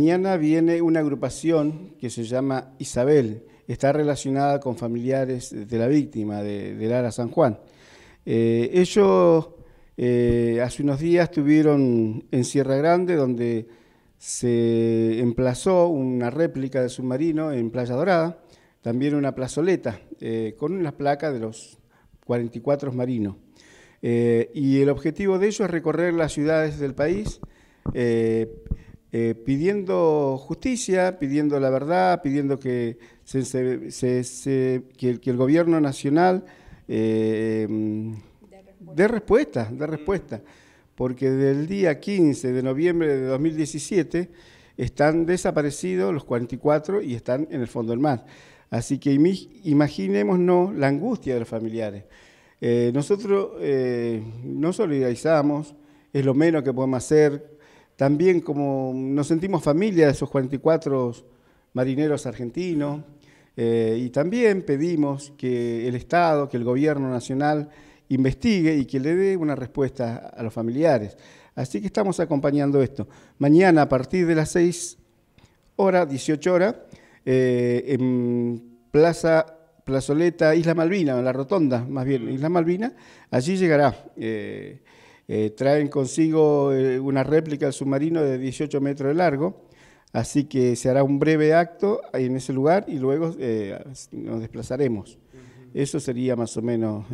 Mañana viene una agrupación que se llama Isabel, está relacionada con familiares de la víctima, de, Lara San Juan. Eh, ellos eh, hace unos días estuvieron en Sierra Grande, donde se emplazó una réplica de submarino en Playa Dorada, también una plazoleta eh, con una placa de los 44 marinos. y el objetivo de ellos es recorrer las ciudades del país eh, pidiendo justicia, pidiendo la verdad, pidiendo que, el, gobierno nacional eh, em, dé respuesta, dé respuesta, porque del día 15 de noviembre de 2017 están desaparecidos los 44 y están en el fondo del mar. Así que imaginémonos la angustia de los familiares. Eh, nosotros eh, nos solidarizamos, es lo menos que podemos hacer también como nos sentimos familia de esos 44 marineros argentinos, eh, y también pedimos que el Estado, que el Gobierno Nacional investigue y que le dé una respuesta a los familiares. Así que estamos acompañando esto. Mañana a partir de las 6 horas, 18 horas, en Plaza Plazoleta Isla Malvina, en la Rotonda, más bien Isla Malvina, allí llegará. Eh, eh, traen consigo eh, una réplica del submarino de 18 metros de largo, así que se hará un breve acto ahí en ese lugar y luego eh, nos desplazaremos. Eso sería más o menos,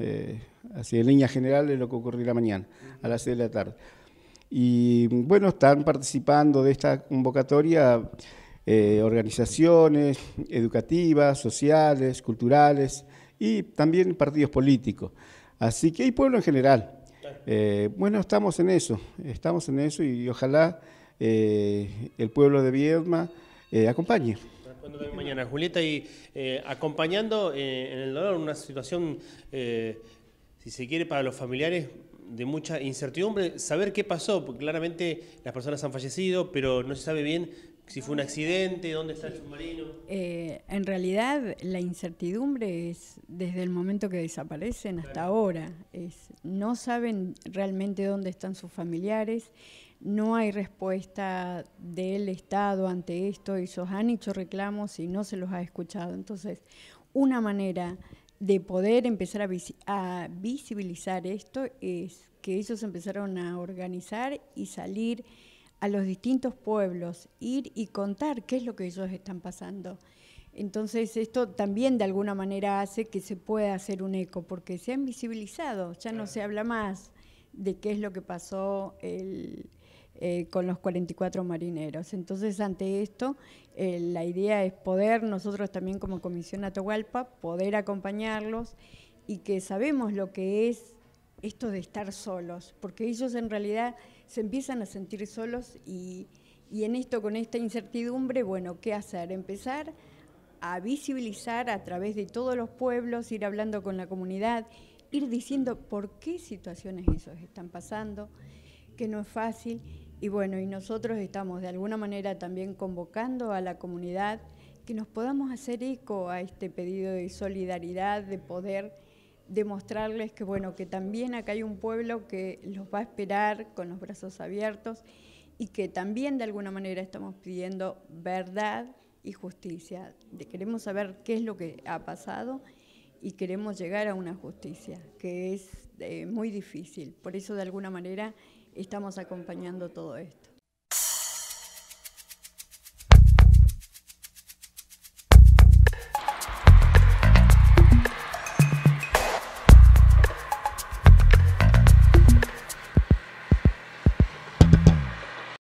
así en línea general, de lo que ocurrirá mañana, a las 6 de la tarde. Y bueno, están participando de esta convocatoria organizaciones educativas, sociales, culturales y también partidos políticos. Así que hay pueblo en general. Eh, bueno, estamos en eso, estamos en eso y ojalá eh, el pueblo de Viedma eh, acompañe. mañana, Julieta, y eh, acompañando en el dolor, una situación, si se quiere, para los familiares de mucha incertidumbre, saber qué pasó, porque claramente las personas han fallecido, pero no se sabe bien si fue un accidente, ¿dónde está el submarino? Eh, en realidad, la incertidumbre es desde el momento que desaparecen hasta ahora. Es, no saben realmente dónde están sus familiares, no hay respuesta del Estado ante esto, ellos han hecho reclamos y no se los ha escuchado. Entonces, una manera de poder empezar a visibilizar esto es que ellos empezaron a organizar y salir a los distintos pueblos, ir y contar qué es lo que ellos están pasando. Entonces esto también de alguna manera hace que se pueda hacer un eco, porque se han visibilizado, ya no se habla más de qué es lo que pasó el, eh, con los 44 marineros. Entonces ante esto eh, la idea es poder nosotros también como Comisión Atahualpa poder acompañarlos y que sabemos lo que es esto de estar solos, porque ellos en realidad se empiezan a sentir solos y, en esto, con esta incertidumbre, bueno, ¿qué hacer? Empezar a visibilizar a través de todos los pueblos, ir hablando con la comunidad, ir diciendo por qué situaciones esos están pasando, que no es fácil. Y bueno, y nosotros estamos de alguna manera también convocando a la comunidad que nos podamos hacer eco a este pedido de solidaridad, de poder demostrarles que bueno, que también acá hay un pueblo que los va a esperar con los brazos abiertos y que también de alguna manera estamos pidiendo verdad y justicia. Queremos saber qué es lo que ha pasado y queremos llegar a una justicia, que es eh, muy difícil. Por eso de alguna manera estamos acompañando todo esto.